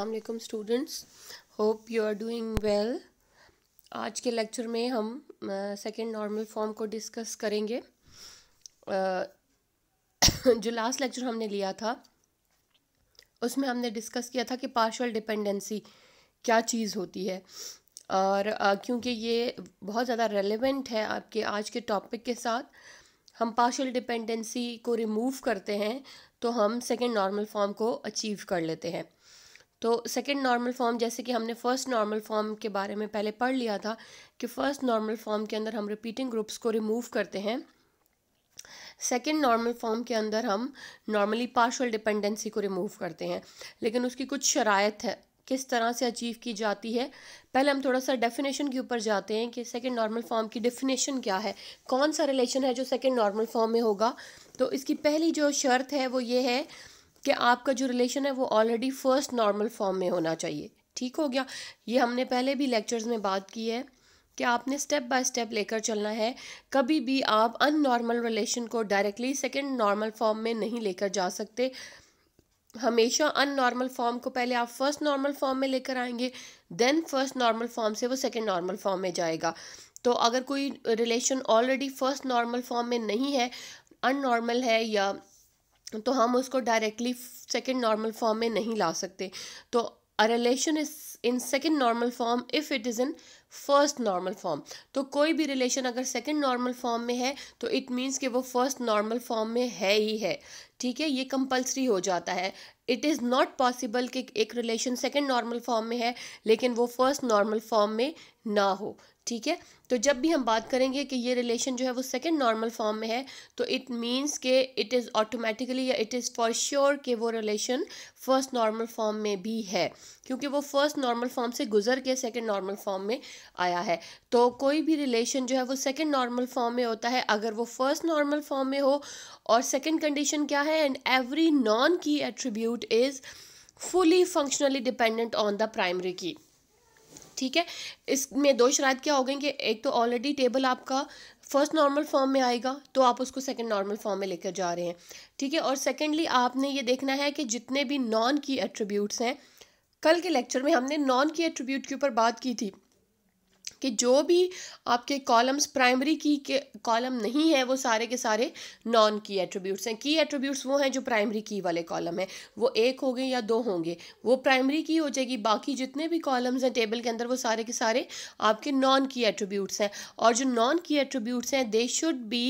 अलकुम students hope you are doing well आज के lecture में हम सेकेंड नॉर्मल फॉर्म को डिस्कस करेंगे uh, जो लास्ट लेक्चर हमने लिया था उसमें हमने डिस्कस किया था कि पार्शल डिपेंडेंसी क्या चीज़ होती है और uh, क्योंकि ये बहुत ज़्यादा रेलिवेंट है आपके आज के टॉपिक के साथ हम पार्शल डिपेंडेंसी को रिमूव करते हैं तो हम सेकेंड नॉर्मल फॉर्म को अचीव कर लेते हैं तो सेकेंड नॉर्मल फॉर्म जैसे कि हमने फर्स्ट नॉर्मल फॉर्म के बारे में पहले पढ़ लिया था कि फर्स्ट नॉर्मल फॉर्म के अंदर हम रिपीटिंग ग्रुप्स को रिमूव करते हैं सेकेंड नॉर्मल फॉर्म के अंदर हम नॉर्मली पार्शल डिपेंडेंसी को रिमूव करते हैं लेकिन उसकी कुछ शरात है किस तरह से अचीव की जाती है पहले हम थोड़ा सा डेफिनेशन के ऊपर जाते हैं कि सेकेंड नॉर्मल फॉर्म की डेफिनेशन क्या है कौन सा रिलेशन है जो सेकेंड नॉर्मल फॉर्म में होगा तो इसकी पहली जो शर्त है वो ये है कि आपका जो रिलेशन है वो ऑलरेडी फर्स्ट नॉर्मल फॉर्म में होना चाहिए ठीक हो गया ये हमने पहले भी लेक्चर्स में बात की है कि आपने स्टेप बाय स्टेप लेकर चलना है कभी भी आप अन नॉर्मल रिलेशन को डायरेक्टली सेकेंड नॉर्मल फॉर्म में नहीं लेकर जा सकते हमेशा अन नॉर्मल फॉर्म को पहले आप फर्स्ट नॉर्मल फॉर्म में लेकर आएंगे देन फर्स्ट नॉर्मल फॉर्म से वो सेकेंड नॉर्मल फॉर्म में जाएगा तो अगर कोई relation already first normal form में नहीं है अन नॉर्मल है या तो हम उसको डायरेक्टली सेकेंड नॉर्मल फॉर्म में नहीं ला सकते तो a relation is in second normal form if it is in first normal form तो कोई भी रिलेशन अगर सेकेंड नॉर्मल फॉर्म में है तो इट मीन्स कि वो फर्स्ट नॉर्मल फॉर्म में है ही है ठीक है ये कंपलसरी हो जाता है इट इज़ नॉट पॉसिबल कि एक रिलेशन सेकेंड नॉर्मल फॉर्म में है लेकिन वो फर्स्ट नॉर्मल फॉर्म में ना हो ठीक है तो जब भी हम बात करेंगे कि ये रिलेशन जो है वो सेकेंड नॉर्मल फॉर्म में है तो इट मीन्स के इट इज़ ऑटोमेटिकली या इट इज़ फॉर श्योर कि वो रिलेशन फर्स्ट नॉर्मल फॉर्म में भी है क्योंकि वो फर्स्ट नॉर्मल फॉर्म से गुजर के सेकेंड नॉर्मल फॉर्म में आया है तो कोई भी रिलेशन जो है वो सेकेंड नॉर्मल फॉर्म में होता है अगर वो फर्स्ट नॉर्मल फॉर्म में हो और सेकेंड कंडीशन क्या है and every non key attribute is fully functionally dependent on the primary key ठीक है इसमें दो शरात क्या हो गई कि एक तो ऑलरेडी टेबल आपका फर्स्ट नॉर्मल फॉर्म में आएगा तो आप उसको सेकंड नॉर्मल फॉर्म में लेकर जा रहे हैं ठीक है और सेकेंडली आपने ये देखना है कि जितने भी नॉन की एट्रीब्यूट्स हैं कल के लेक्चर में हमने नॉन की एट्रीब्यूट के ऊपर बात की थी कि जो भी आपके कॉलम्स प्राइमरी की के कॉलम नहीं है वो सारे के सारे नॉन की एट्रीब्यूट्स हैं की एट्रीब्यूट्स वो हैं जो प्राइमरी की वाले कॉलम हैं वो एक हो गए या दो होंगे वो प्राइमरी की हो जाएगी बाकी जितने भी कॉलम्स हैं टेबल के अंदर वो सारे के सारे आपके नॉन की एट्रीब्यूट्स हैं और जो नॉन की एट्रीब्यूट्स हैं they should be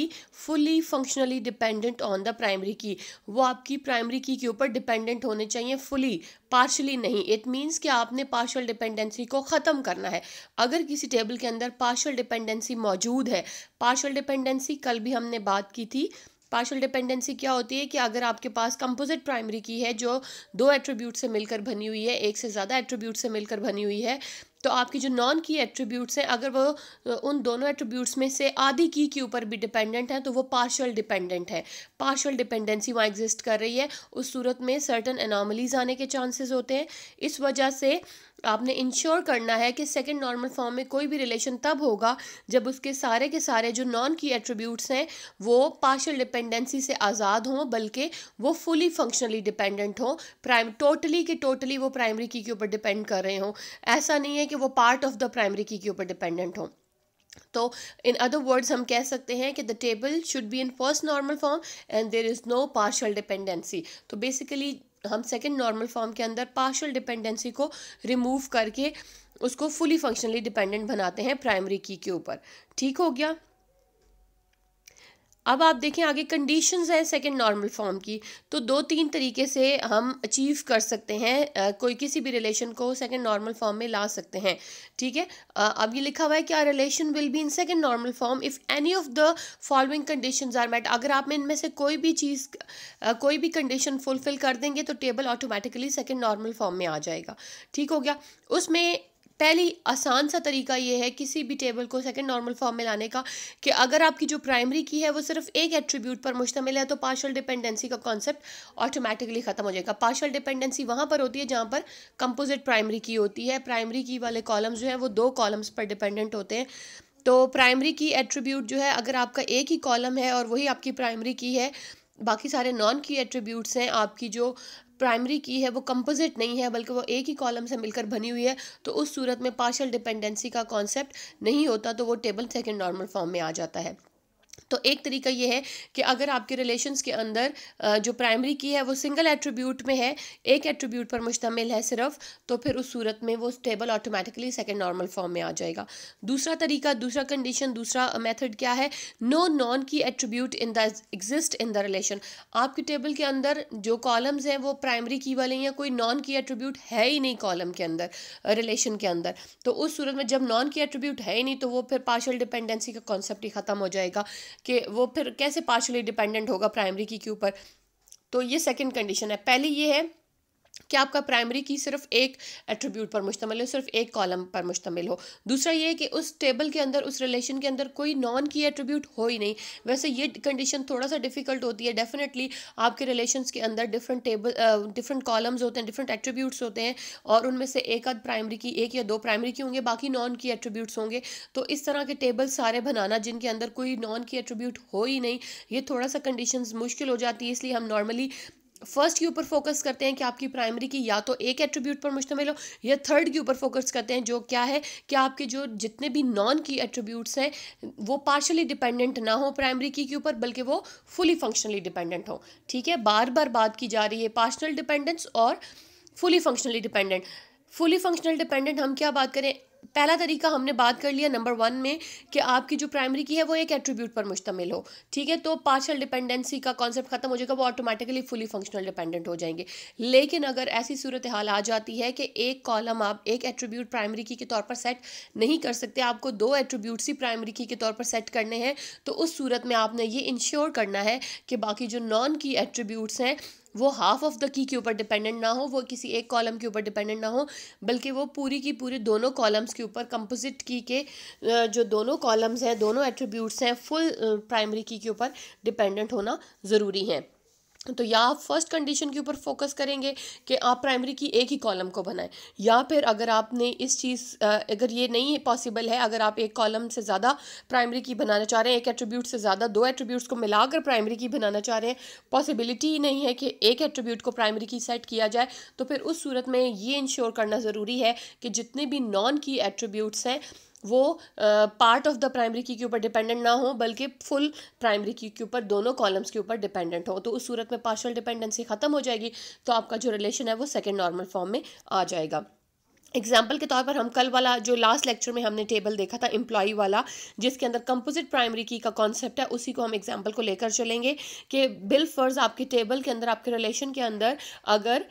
fully functionally dependent on the primary key वो आपकी प्राइमरी की के ऊपर डिपेंडेंट होने चाहिए फुली पार्शली नहीं इट मीन्स कि आपने पार्शल डिपेंडेंसी को ख़त्म करना है अगर किसी टेबल के अंदर पार्शल डिपेंडेंसी मौजूद है पार्शल डिपेंडेंसी कल भी हमने बात की थी पार्शल डिपेंडेंसी क्या होती है कि अगर आपके पास कंपोजिट प्राइमरी की है जो दो एट्रीब्यूट से मिलकर बनी हुई है एक से ज़्यादा एट्रीब्यूट से मिलकर बनी हुई है तो आपकी जो नॉन की एट्रीब्यूट्स हैं अगर वो उन दोनों एट्रीब्यूट्स में से आधी की के ऊपर भी डिपेंडेंट है तो वो पार्शल डिपेंडेंट है पार्शल डिपेंडेंसी वहाँ एग्जिस्ट कर रही है उस सूरत में सर्टन एनामलीज आने के चांसेस होते हैं इस वजह से आपने इंश्योर करना है कि सेकेंड नॉर्मल फॉर्म में कोई भी रिलेशन तब होगा जब उसके सारे के सारे जो नॉन की एट्रीब्यूट्स हैं वो पार्शल डिपेंडेंसी से आज़ाद हों बल्कि वो फुली फंक्शनली डिपेंडेंट हों प्राइम टोटली के टोटली वो प्राइमरी की के ऊपर डिपेंड कर रहे हों ऐसा नहीं है कि वो part of the primary key के ऊपर डिपेंडेंट हों तो इन अदर वर्ड्स हम कह सकते हैं कि the table should be in first normal form and there is no partial dependency तो बेसिकली हम सेकेंड नॉर्मल फॉर्म के अंदर पार्शल डिपेंडेंसी को रिमूव करके उसको फुली फंक्शनली डिपेंडेंट बनाते हैं प्राइमरी की के ऊपर ठीक हो गया अब आप देखें आगे कंडीशंस हैं सेकंड नॉर्मल फॉर्म की तो दो तीन तरीके से हम अचीव कर सकते हैं कोई किसी भी रिलेशन को सेकंड नॉर्मल फॉर्म में ला सकते हैं ठीक है अब ये लिखा हुआ है कि R relation will be in second normal form if any of the following conditions are met अगर आप इनमें से कोई भी चीज़ कोई भी कंडीशन फुलफिल कर देंगे तो table automatically second normal form में आ जाएगा ठीक हो गया उसमें पहली आसान सा तरीका ये है किसी भी टेबल को सेकेंड नॉर्मल फॉर्म में लाने का कि अगर आपकी जो प्राइमरी की है वो सिर्फ एक एट्रीब्यूट पर मुश्तमिल है तो पार्शल डिपेंडेंसी का कॉन्सेप्ट ऑटोमेटिकली ख़त्म हो जाएगा पार्शल डिपेंडेंसी वहाँ पर होती है जहाँ पर कंपोजिट प्राइमरी की होती है प्राइमरी की वाले कॉलम्स जो हैं वो दो कॉलम्स पर डिपेंडेंट होते हैं तो प्राइमरी की एट्रीब्यूट जो है अगर आपका एक ही कॉलम है और वही आपकी प्राइमरी की है बाकी सारे नॉन की एट्रीब्यूट्स हैं आपकी जो प्राइमरी की है वो कंपोजिट नहीं है बल्कि वो एक ही कॉलम से मिलकर बनी हुई है तो उस सूरत में पार्शल डिपेंडेंसी का कॉन्सेप्ट नहीं होता तो वो टेबल सेकेंड नॉर्मल फॉर्म में आ जाता है तो एक तरीका ये है कि अगर आपके रिलेशंस के अंदर जो प्राइमरी की है वो सिंगल एट्रीब्यूट में है एक एट्रीब्यूट पर मुश्तमिल है सिर्फ तो फिर उस सूरत में वो table automatically second normal form में आ जाएगा दूसरा तरीका दूसरा कंडीशन दूसरा मेथड क्या है no non key attribute in the exist in the relation आपके टेबल के अंदर जो कॉलम्स हैं वो प्राइमरी की वाले या कोई नॉन की एट्रीब्यूट है ही नहीं कॉलम के अंदर रिलेशन के अंदर तो उस सूरत में जब नॉन की एट्रीब्यूट है ही नहीं तो वो फिर पार्शल डिपेंडेंसी का कॉन्सेप्ट ही ख़त्म हो जाएगा कि वो फिर कैसे पार्शली डिपेंडेंट होगा प्राइमरी की के ऊपर तो ये सेकेंड कंडीशन है पहली ये है कि आपका प्राइमरी की सिर्फ एक एट्रीब्यूट पर मुश्तमिल हो सिर्फ एक कॉलम पर मुश्तमिल हो दूसरा ये कि उस टेबल के अंदर उस रिलेशन के अंदर कोई नॉन की एट्रीब्यूट हो ही नहीं वैसे ये कंडीशन थोड़ा सा डिफिकल्ट होती है डेफिनेटली आपके रिलेशन के अंदर डिफरेंट टेबल डिफरेंट कॉलम्स होते हैं डिफरेंट एट्रीब्यूट्स होते हैं और उनमें से एक आध प्राइमरी की एक या दो प्राइमरी की होंगे बाकी नॉन की एट्रीब्यूट्स होंगे तो इस तरह के टेबल सारे बनाना जिनके अंदर कोई नॉन की एट्रीब्यूट हो ही नहीं ये थोड़ा सा कंडीशन मुश्किल हो जाती है इसलिए हम नॉर्मली फर्स्ट के ऊपर फोकस करते हैं कि आपकी प्राइमरी की या तो एक एट्रीब्यूट पर मुश्तमिल हो या थर्ड के ऊपर फोकस करते हैं जो क्या है कि आपके जो जितने भी नॉन की एट्रीब्यूट्स हैं वो पार्शली डिपेंडेंट ना हो प्राइमरी की के ऊपर बल्कि वो फुली फंक्शनली डिपेंडेंट हो ठीक है बार बार बात की जा रही है पार्शनल डिपेंडेंस और fully functionally dependent fully functional dependent हम क्या बात करें पहला तरीका हमने बात कर लिया नंबर वन में कि आपकी जो प्राइमरी की है वो एक एट्रीब्यूट पर मुश्तमिल हो ठीक है तो पार्शल डिपेंडेंसी का कॉन्सेप्ट खत्म हो जाएगा वो ऑटोमेटिकली फुली फंक्शनल डिपेंडेंट हो जाएंगे लेकिन अगर ऐसी सूरत हाल आ जाती है कि एक कॉलम आप एक एट्रीब्यूट प्राइमरी की के तौर पर सेट नहीं कर सकते आपको दो एट्रीब्यूट्स ही प्राइमरी की के तौर पर सेट करने हैं तो उस सूरत में आपने ये इंश्योर करना है कि बाकी जो नॉन की एट्रीब्यूट्स हैं वो हाफ ऑफ द की के ऊपर डिपेंडेंट ना हो वो किसी एक कॉलम के ऊपर डिपेंडेंट ना हो बल्कि वो पूरी की पूरी दोनों कॉलम्स के ऊपर कंपोजिट की के जो दोनों कॉलम्स हैं दोनों एट्रीब्यूट्स हैं फुल प्राइमरी की के ऊपर डिपेंडेंट होना ज़रूरी है तो या आप फर्स्ट कंडीशन के ऊपर फोकस करेंगे कि आप प्राइमरी की एक ही कॉलम को बनाएं या फिर अगर आपने इस चीज़ अगर ये नहीं पॉसिबल है अगर आप एक कॉलम से ज़्यादा प्राइमरी की बनाना चाह रहे हैं एक एट्रीब्यूट से ज़्यादा दो एट्रीब्यूट्स को मिलाकर प्राइमरी की बनाना चाह रहे हैं पॉसिबिलिटी ही नहीं है कि एक एट्रीब्यूट को प्राइमरी की सेट किया जाए तो फिर उस सूरत में ये इंश्योर करना ज़रूरी है कि जितने भी नॉन की एट्रीब्यूट्स हैं वो part of the primary key के ऊपर डिपेंडेंट ना हो बल्कि फुल प्राइमरी की के ऊपर दोनों कॉलम्स के ऊपर डिपेंडेंट हो तो उस सूरत में पार्शल डिपेंडेंसी ख़त्म हो जाएगी तो आपका जो रिलेशन है वो सेकेंड नॉर्मल फॉर्म में आ जाएगा एग्जाम्पल के तौर पर हम कल वाला जो लास्ट लेक्चर में हमने टेबल देखा था एम्प्लॉई वाला जिसके अंदर कंपोजिट प्राइमरी की का कॉन्सेप्ट है उसी को हम एग्जाम्पल को लेकर चलेंगे कि बिल फर्ज आपके टेबल के अंदर आपके रिलेशन के अंदर अगर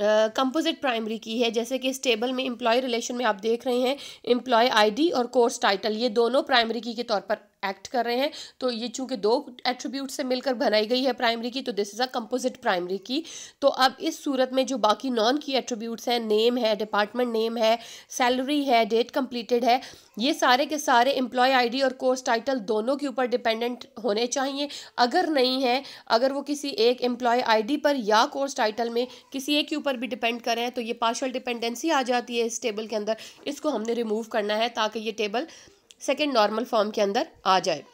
कंपोजिट प्राइमरी की है जैसे कि इस टेबल में इम्प्लॉय रिलेशन में आप देख रहे हैं इम्प्लॉय आईडी और कोर्स टाइटल ये दोनों प्राइमरी की के तौर पर एक्ट कर रहे हैं तो ये चूंकि दो एट्रीब्यूट से मिलकर बनाई गई है प्राइमरी की तो this is a composite primary key तो अब इस सूरत में जो बाकी नॉन की एट्रीब्यूट्स हैं नेम है डिपार्टमेंट नेम है सैलरी है डेट कंप्लीटेड है ये सारे के सारे एम्प्लॉय आईडी और कोर्स टाइटल दोनों के ऊपर डिपेंडेंट होने चाहिए अगर नहीं है अगर वो किसी एक एम्प्लॉय आईडी पर या कोर्स टाइटल में किसी एक के ऊपर भी डिपेंड करें तो ये पार्शल डिपेंडेंसी आ जाती है इस टेबल के अंदर इसको हमने रिमूव करना है ताकि ये टेबल सेकेंड नॉर्मल फॉर्म के अंदर आ जाए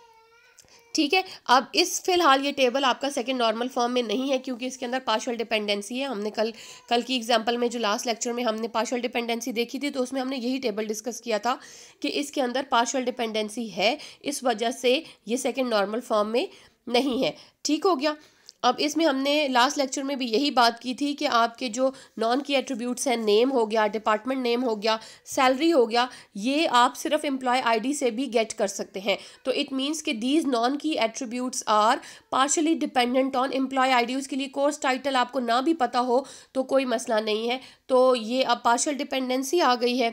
ठीक है अब इस फिलहाल ये टेबल आपका सेकेंड नॉर्मल फॉर्म में नहीं है क्योंकि इसके अंदर पार्शल डिपेंडेंसी है हमने कल कल की एग्जांपल में जो लास्ट लेक्चर में हमने पार्शल डिपेंडेंसी देखी थी तो उसमें हमने यही टेबल डिस्कस किया था कि इसके अंदर पार्शल डिपेंडेंसी है इस वजह से ये सेकेंड नॉर्मल फॉर्म में नहीं है ठीक हो गया अब इसमें हमने लास्ट लेक्चर में भी यही बात की थी कि आपके जो नॉन की एट्रीब्यूट्स हैं नेम हो गया डिपार्टमेंट नेम हो गया सैलरी हो गया ये आप सिर्फ एम्प्लॉय आईडी से भी गेट कर सकते हैं तो इट मींस कि these non key attributes are partially dependent on employee ID उसके लिए कोर्स टाइटल आपको ना भी पता हो तो कोई मसला नहीं है तो ये अब पार्शल डिपेंडेंसी आ गई है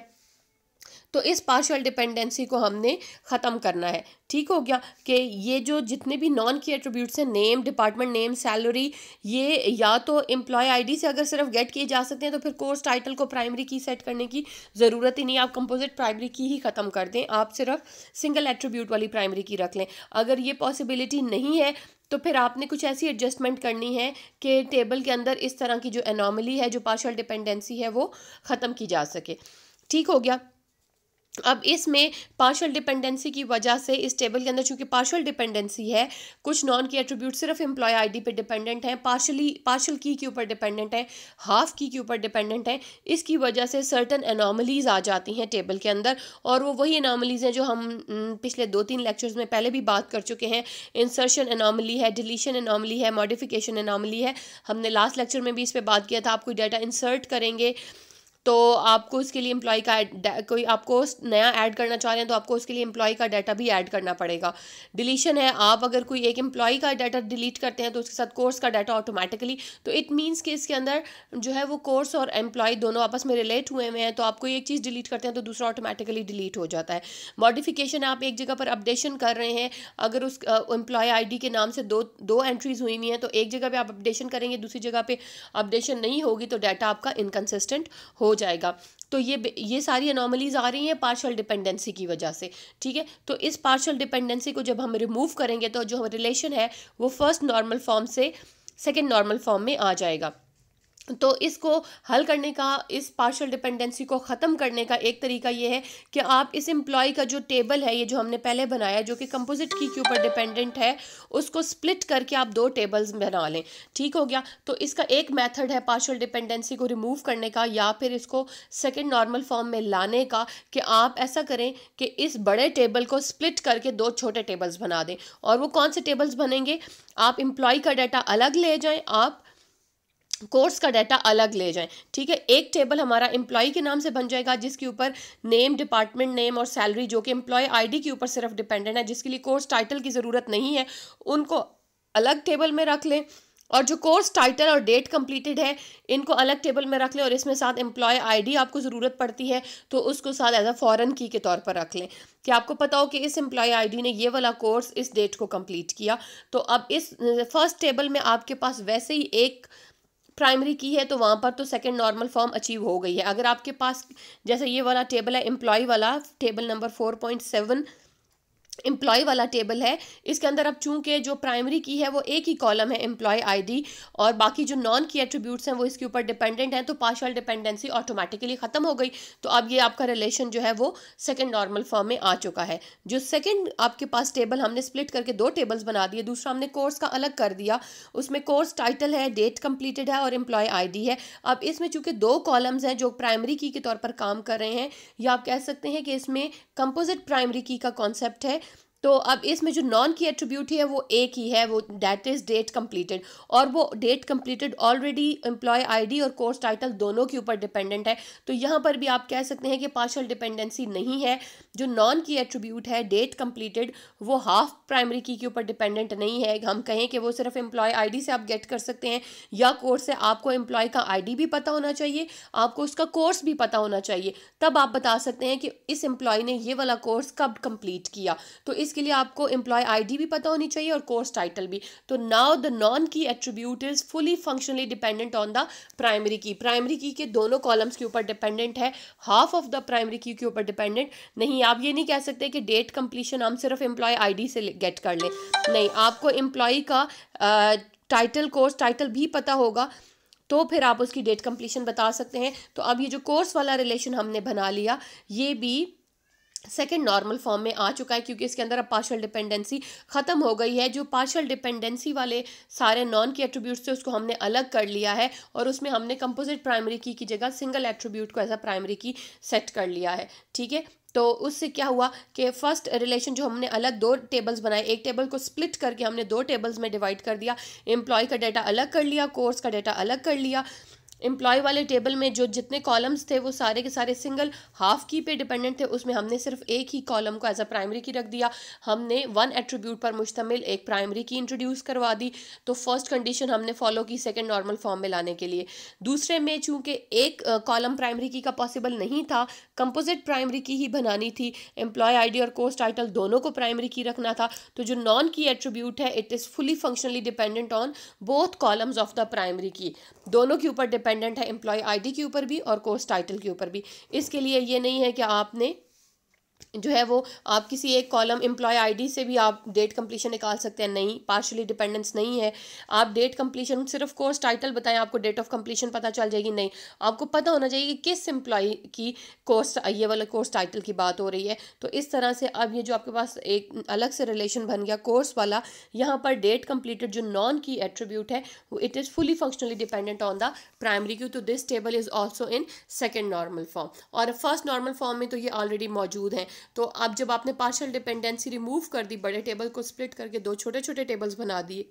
तो इस पार्शल डिपेंडेंसी को हमने ख़त्म करना है ठीक हो गया कि ये जो जितने भी नॉन की एट्रीब्यूट्स हैं नेम डिपार्टमेंट नेम सैलरी ये या तो एम्प्लॉय आईडी से अगर सिर्फ गेट किए जा सकते हैं तो फिर कोर्स टाइटल को प्राइमरी की सेट करने की ज़रूरत ही नहीं आप कंपोजिट प्राइमरी की ही ख़त्म कर दें आप सिर्फ सिंगल एट्रीब्यूट वाली प्राइमरी की रख लें अगर ये पॉसिबिलिटी नहीं है तो फिर आपने कुछ ऐसी एडजस्टमेंट करनी है कि टेबल के अंदर इस तरह की जो एनॉमली है जो पार्शल डिपेंडेंसी है वो ख़त्म की जा सके ठीक हो गया अब इसमें पार्शल डिपेंडेंसी की वजह से इस टेबल के अंदर चूंकि पार्शल डिपेंडेंसी है कुछ नॉन की एट्रीब्यूट सिर्फ एम्प्लॉय आईडी पे डिपेंडेंट हैं पार्शली पार्शल की के ऊपर डिपेंडेंट है हाफ की के ऊपर डिपेंडेंट है इसकी वजह से सर्टन एनॉमलीज आ जाती हैं टेबल के अंदर और वो वही एनॉमलीज हैं जो हम पिछले दो तीन लेक्चर्स में पहले भी बात कर चुके हैं इंसर्शन एनॉमली है डिलीशन एनॉमली है मॉडिफिकेशन एनॉमली है हमने लास्ट लेक्चर में भी इस पर बात किया था आप कोई डाटा इंसर्ट करेंगे तो आपको इसके लिए एम्प्लॉय का कोई आपको नया ऐड करना चाह रहे हैं तो आपको उसके लिए एम्प्लॉय का डाटा भी ऐड करना पड़ेगा डिलीशन है आप अगर कोई एक एम्प्लॉय का डाटा डिलीट करते हैं तो उसके साथ कोर्स का डाटा ऑटोमेटिकली तो इट मीन्स कि इसके अंदर जो है वो कोर्स और एम्प्लॉय दोनों आपस में रिलेट हुए हुए हैं तो आप कोई एक चीज़ डिलीट करते हैं तो दूसरा ऑटोमेटिकली डिलीट हो जाता है मॉडिफिकेशन आप एक जगह पर अपडेशन कर रहे हैं अगर उस एम्प्लॉय आई के नाम से दो दो एंट्रीज हुई हुई हैं तो एक जगह पर आप अपडेशन करेंगे दूसरी जगह पर अपडेशन नहीं होगी तो डाटा आपका इनकन्सिस्टेंट हो जाएगा तो ये ये सारी अनोमलीज आ रही हैं पार्शल डिपेंडेंसी की वजह से ठीक है तो इस पार्शल डिपेंडेंसी को जब हम रिमूव करेंगे तो जो हम रिलेशन है वो फर्स्ट नॉर्मल फॉर्म से सेकेंड नॉर्मल फॉर्म में आ जाएगा तो इसको हल करने का इस पार्शल डिपेंडेंसी को ख़त्म करने का एक तरीका ये है कि आप इस एम्प्लॉय का जो टेबल है ये जो हमने पहले बनाया जो कि कंपोजिट की के ऊपर डिपेंडेंट है उसको स्प्लिट करके आप दो टेबल्स बना लें ठीक हो गया तो इसका एक मेथड है पार्शल डिपेंडेंसी को रिमूव करने का या फिर इसको सेकेंड नॉर्मल फॉर्म में लाने का कि आप ऐसा करें कि इस बड़े टेबल को स्प्लिट करके दो छोटे टेबल्स बना दें और वो कौन से टेबल्स बनेंगे आप एम्प्लॉय का डाटा अलग ले जाएँ आप कोर्स का डाटा अलग ले जाएं ठीक है एक टेबल हमारा एम्प्लॉई के नाम से बन जाएगा जिसके ऊपर नेम डिपार्टमेंट नेम और सैलरी जो कि एम्प्लॉय आईडी के ऊपर सिर्फ डिपेंडेंट है जिसके लिए कोर्स टाइटल की ज़रूरत नहीं है उनको अलग टेबल में रख लें और जो कोर्स टाइटल और डेट कंप्लीटेड है इनको अलग टेबल में रख लें और इसमें साथ एम्प्लॉय आईडी आपको ज़रूरत पड़ती है तो उसको साथ एज अ फ़ॉरन की के तौर पर रख लें कि आपको पता हो कि इस एम्प्लॉय आईडी ने ये वाला कोर्स इस डेट को कंप्लीट किया तो अब इस फर्स्ट टेबल में आपके पास वैसे ही एक प्राइमरी की है तो वहाँ पर तो सेकेंड नॉर्मल फॉर्म अचीव हो गई है अगर आपके पास जैसे ये वाला टेबल है एम्प्लॉय वाला table number four point seven employee वाला टेबल है इसके अंदर अब चूंकि जो प्राइमरी की है वो एक ही कॉलम है एम्प्लॉय आईडी और बाकी जो नॉन की एट्रीब्यूट्स हैं वो इसके ऊपर डिपेंडेंट हैं तो पार्शल डिपेंडेंसी ऑटोमेटिकली ख़त्म हो गई तो अब ये आपका रिलेशन जो है वो सेकेंड नॉर्मल फॉर्म में आ चुका है जो सेकेंड आपके पास टेबल हमने स्प्लिट करके दो टेबल्स बना दिए दूसरा हमने कोर्स का अलग कर दिया उसमें कोर्स टाइटल है डेट कंप्लीटेड है और एम्प्लॉय आई है अब इसमें चूँकि दो कॉलम्स हैं जो प्राइमरी की के तौर पर काम कर रहे हैं या आप कह सकते हैं कि इसमें कंपोजिट प्राइमरी की का कॉन्सेप्ट है तो अब इसमें जो नॉन की एट्रीब्यूट है वो एक ही है वो डेट इज़ डेट कंप्लीटेड और वो date completed already employee ID और कोर्स टाइटल दोनों के ऊपर डिपेंडेंट है तो यहाँ पर भी आप कह सकते हैं कि पार्शल डिपेंडेंसी नहीं है जो नॉन की एट्रीब्यूट है डेट कंप्लीटेड वो हाफ प्राइमरी की के ऊपर डिपेंडेंट नहीं है हम कहें कि वो सिर्फ एम्प्लॉय आई से आप गेट कर सकते हैं या कोर्स से आपको एम्प्लॉय का आई भी पता होना चाहिए आपको उसका कोर्स भी पता होना चाहिए तब आप बता सकते हैं कि इस एम्प्लॉय ने ये वाला कोर्स कब कम्प्लीट किया तो इस इसके लिए आपको एम्प्लॉय आईडी भी पता होनी चाहिए और कोर्स टाइटल भी तो now the non key attribute is fully functionally dependent on the primary key primary key के दोनों कॉलम्स के ऊपर डिपेंडेंट है half of the primary key के ऊपर डिपेंडेंट नहीं आप ये नहीं कह सकते कि डेट कंप्लीशन हम सिर्फ एम्प्लॉय आई से गेट कर लें नहीं आपको एम्प्लॉय का टाइटल कोर्स टाइटल भी पता होगा तो फिर आप उसकी डेट कंप्लीशन बता सकते हैं तो अब ये जो कोर्स वाला रिलेशन हमने बना लिया ये भी सेकेंड नॉर्मल फॉर्म में आ चुका है क्योंकि इसके अंदर अब पार्शल डिपेंडेंसी ख़त्म हो गई है जो पार्शल डिपेंडेंसी वाले सारे नॉन के एट्रीब्यूट थे उसको हमने अलग कर लिया है और उसमें हमने कंपोजिट प्राइमरी की की जगह सिंगल एट्रीब्यूट को as a primary key set कर लिया है ठीक है तो उससे क्या हुआ कि फर्स्ट रिलेशन जो हमने अलग दो टेबल्स बनाए एक टेबल को स्प्लिट करके हमने दो टेबल्स में डिवाइड कर दिया एम्प्लॉय का डाटा अलग कर लिया कोर्स का डाटा अलग कर लिया एम्प्लॉय वाले टेबल में जो जितने कॉलम्स थे वो सारे के सारे सिंगल हाफ की पे डिपेंडेंट थे उसमें हमने सिर्फ एक ही कॉलम को एज अ प्राइमरी की रख दिया हमने वन एट्रीब्यूट पर मुश्तमिल एक प्राइमरी की इंट्रोड्यूस करवा दी तो फर्स्ट कंडीशन हमने फॉलो की सेकेंड नॉर्मल फॉर्म में लाने के लिए दूसरे में चूंकि एक कॉलम प्राइमरी की का पॉसिबल नहीं था कंपोजिट प्राइमरी की ही बनानी थी एम्प्लॉय आईडी और कोर्स टाइटल दोनों को प्राइमरी की रखना था तो जो नॉन की एट्रीब्यूट है it is fully functionally dependent on both columns of the primary key दोनों के ऊपर डिपेंड डिपेंडेंट है एम्प्लॉय आईडी के ऊपर भी और कोर्स टाइटल के ऊपर भी इसके लिए ये नहीं है कि आपने जो है वो आप किसी एक कॉलम एम्प्लॉय आईडी से भी आप डेट कम्प्लीशन निकाल सकते हैं नहीं पार्शली डिपेंडेंस नहीं है आप डेट कम्प्लीशन सिर्फ कोर्स टाइटल बताएं आपको डेट ऑफ कम्प्लीशन पता चल जाएगी नहीं आपको पता होना चाहिए कि किस एम्प्लॉय की कोर्स ये वाला कोर्स टाइटल की बात हो रही है तो इस तरह से अब ये जो आपके पास एक अलग से रिलेशन बन गया कोर्स वाला यहाँ पर डेट कम्प्लीटेड जो नॉन की एट्रीब्यूट है वो it is fully functionally dependent on the primary key तो this table is also in second normal form और फर्स्ट नॉर्मल फॉर्म में तो ये ऑलरेडी मौजूद हैं तो आप जब आपने पार्शल डिपेंडेंसी रिमूव कर दी बड़े टेबल को स्प्लिट करके दो छोटे छोटे टेबल्स बना दिए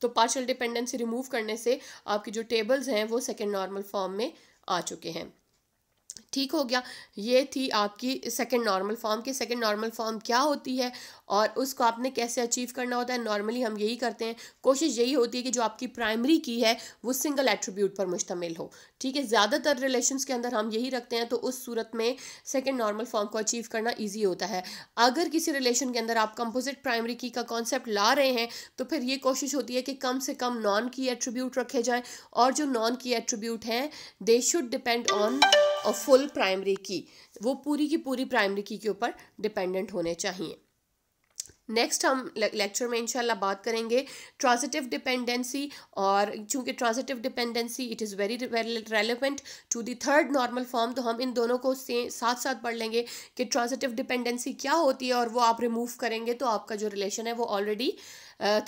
तो पार्शल डिपेंडेंसी रिमूव करने से आपकी जो टेबल्स हैं वो सेकेंड नॉर्मल फॉर्म में आ चुके हैं ठीक हो गया ये थी आपकी सेकेंड नॉर्मल फॉर्म की सेकेंड नॉर्मल फॉर्म क्या होती है और उसको आपने कैसे अचीव करना होता है नॉर्मली हम यही करते हैं कोशिश यही होती है कि जो आपकी प्राइमरी की है वो सिंगल एट्रीब्यूट पर मुश्तमिल हो ठीक है ज़्यादातर रिलेशन के अंदर हम यही रखते हैं तो उस सूरत में सेकेंड नॉर्मल फॉर्म को अचीव करना ईजी होता है अगर किसी रिलेशन के अंदर आप कंपोजिट प्राइमरी की का कॉन्सेप्ट ला रहे हैं तो फिर ये कोशिश होती है कि कम से कम नॉन की एट्रीब्यूट रखे जाएँ और जो नॉन की एट्रीब्यूट हैं they should depend on full full primary key वो पूरी की पूरी प्राइमरी की के ऊपर डिपेंडेंट होने चाहिए नेक्स्ट हम लेक्चर में इंशाल्लाह बात करेंगे ट्रांजिटिव डिपेंडेंसी और चूंकि transitive dependency it is very relevant to the third normal form तो हम इन दोनों को से साथ साथ पढ़ लेंगे कि ट्रांजिटिव डिपेंडेंसी क्या होती है और वो आप रिमूव करेंगे तो आपका जो रिलेशन है वो ऑलरेडी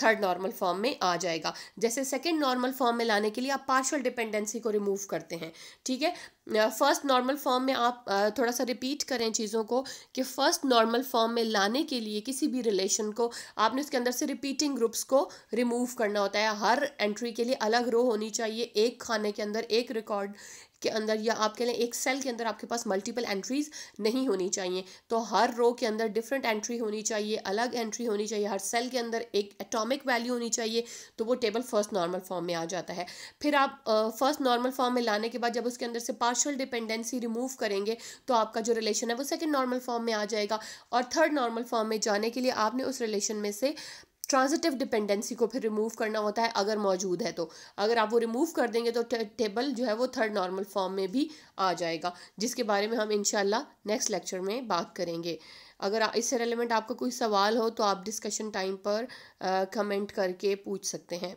थर्ड नॉर्मल फॉर्म में आ जाएगा जैसे सेकेंड नॉर्मल फॉर्म में लाने के लिए आप पार्शल डिपेंडेंसी को रिमूव करते हैं ठीक है फर्स्ट नॉर्मल फॉर्म में आप थोड़ा सा रिपीट करें चीज़ों को कि फर्स्ट नॉर्मल फॉर्म में लाने के लिए किसी भी रिलेशन को आपने उसके अंदर से रिपीटिंग ग्रुप्स को रिमूव करना होता है हर एंट्री के लिए अलग रो होनी चाहिए एक खाने के अंदर एक रिकॉर्ड के अंदर या आप कह लें एक सेल के अंदर आपके पास मल्टीपल एंट्रीज नहीं होनी चाहिए तो हर रो के अंदर डिफरेंट एंट्री होनी चाहिए अलग एंट्री होनी चाहिए हर सेल के अंदर एक एटॉमिक वैल्यू होनी चाहिए तो वो टेबल फर्स्ट नॉर्मल फॉर्म में आ जाता है फिर आप फर्स्ट नॉर्मल फॉर्म में लाने के बाद जब उसके अंदर से पार्शल डिपेंडेंसी रिमूव करेंगे तो आपका जो रिलेशन है वो सेकेंड नॉर्मल फॉर्म में आ जाएगा और थर्ड नॉर्मल फॉर्म में जाने के लिए आपने उस रिलेशन में से ट्रांजिटिव डिपेंडेंसी को फिर रिमूव करना होता है अगर मौजूद है तो अगर आप वो रिमूव कर देंगे तो टेबल जो है वो थर्ड नॉर्मल फॉर्म में भी आ जाएगा जिसके बारे में हम इनशाला नेक्स्ट लेक्चर में बात करेंगे अगर इससे रिलेवेंट आपका कोई सवाल हो तो आप डिस्कशन टाइम पर कमेंट करके पूछ सकते हैं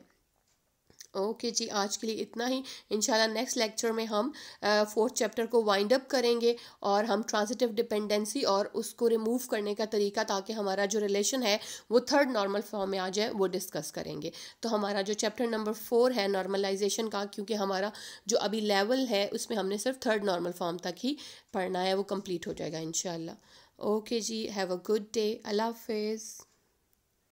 ओके जी आज के लिए इतना ही इंशाल्लाह नेक्स्ट लेक्चर में हम फोर्थ चैप्टर को वाइंड अप करेंगे और हम ट्रांजिटिव डिपेंडेंसी और उसको रिमूव करने का तरीका ताकि हमारा जो रिलेशन है वो थर्ड नॉर्मल फॉर्म में आ जाए वो डिस्कस करेंगे तो हमारा जो चैप्टर नंबर फोर है नॉर्मलाइजेशन का क्योंकि हमारा जो अभी लेवल है उसमें हमने सिर्फ थर्ड नॉर्मल फॉर्म तक ही पढ़ना है वो कम्प्लीट हो जाएगा इन ओके जी हैव अ गुड डे अल्लाह हाफिज़